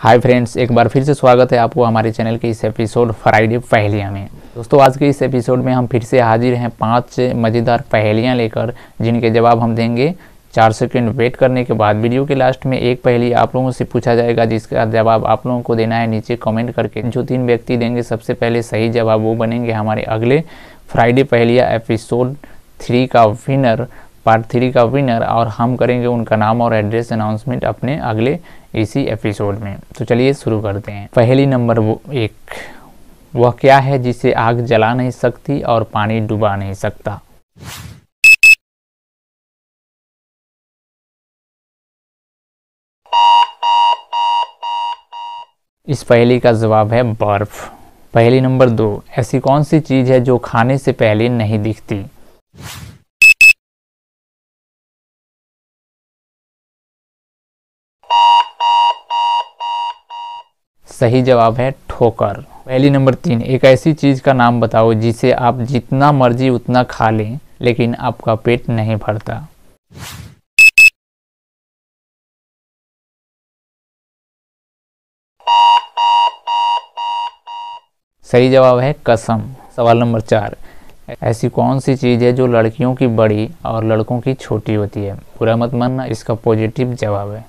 hi friends एक बार फिर से स्वागत है आपको हमारे चैनल के इस एपिसोड फ्राइडे पहलिया में दोस्तों आज के इस एपिसोड में हम फिर से हाजिर हैं पांच मज़ेदार पहेलियाँ लेकर जिनके जवाब हम देंगे चार सेकेंड वेट करने के बाद वीडियो के लास्ट में एक पहेली आप लोगों से पूछा जाएगा जिसका जवाब आप लोगों को देना है नीचे कमेंट करके जो तीन व्यक्ति देंगे सबसे पहले सही जवाब वो बनेंगे हमारे अगले फ्राइडे पहलिया एपिसोड थ्री का विनर पार्ट थ्री का विनर और हम करेंगे उनका नाम और एड्रेस अनाउंसमेंट अपने अगले इसी एपिसोड में तो चलिए शुरू करते हैं पहली नंबर वो एक वह क्या है जिसे आग जला नहीं सकती और पानी डुबा नहीं सकता इस पहली का जवाब है बर्फ पहली नंबर दो ऐसी कौन सी चीज़ है जो खाने से पहले नहीं दिखती सही जवाब है ठोकर पहली नंबर तीन एक ऐसी चीज़ का नाम बताओ जिसे आप जितना मर्जी उतना खा लें लेकिन आपका पेट नहीं भरता सही जवाब है कसम सवाल नंबर चार ऐसी कौन सी चीज़ है जो लड़कियों की बड़ी और लड़कों की छोटी होती है पूरा मत मानना इसका पॉजिटिव जवाब है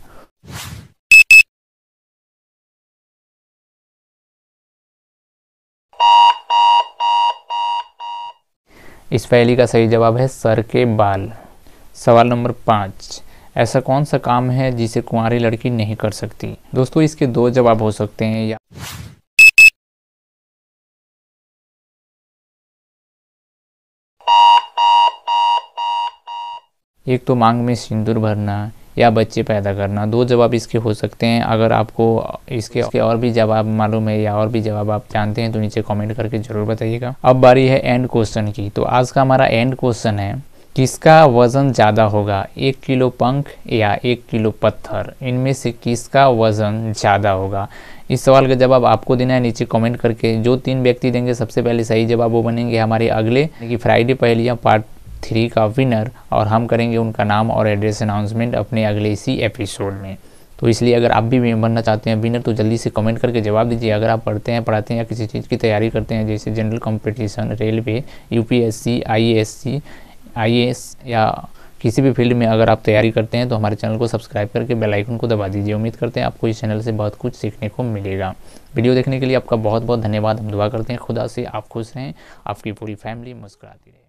इस पहली का सही जवाब है सर के बाल सवाल नंबर पाँच ऐसा कौन सा काम है जिसे कुंवारी लड़की नहीं कर सकती दोस्तों इसके दो जवाब हो सकते हैं या एक तो मांग में सिंदूर भरना या बच्चे पैदा करना दो जवाब इसके हो सकते हैं अगर आपको इसके, इसके और भी जवाब मालूम है या और भी जवाब आप जानते हैं तो नीचे कॉमेंट करके जरूर बताइएगा अब बारी है एंड क्वेश्चन की तो आज का हमारा एंड क्वेश्चन है किसका वजन ज़्यादा होगा एक किलो पंख या एक किलो पत्थर इनमें से किसका वजन ज़्यादा होगा इस सवाल का जवाब आपको देना है नीचे कमेंट करके जो तीन व्यक्ति देंगे सबसे पहले सही जवाब वो बनेंगे हमारे अगले कि फ्राइडे या पार्ट थ्री का विनर और हम करेंगे उनका नाम और एड्रेस अनाउंसमेंट अपने अगले इसी एपिसोड में तो इसलिए अगर आप भी बनना चाहते हैं विनर तो जल्दी से कमेंट करके जवाब दीजिए अगर आप पढ़ते हैं पढ़ाते हैं या किसी चीज़ की तैयारी करते हैं जैसे जनरल कंपटीशन रेलवे यूपीएससी आईएएससी आईएएस या किसी भी फील्ड में अगर आप तैयारी करते हैं तो हमारे चैनल को सब्सक्राइब करके बेल आइकन को दबा दीजिए उम्मीद करते हैं आपको इस चैनल से बहुत कुछ सीखने को मिलेगा वीडियो देखने के लिए आपका बहुत बहुत धन्यवाद हम दुआ करते हैं खुदा से आप खुश रहें आपकी पूरी फैमिली मुस्कुराती रहे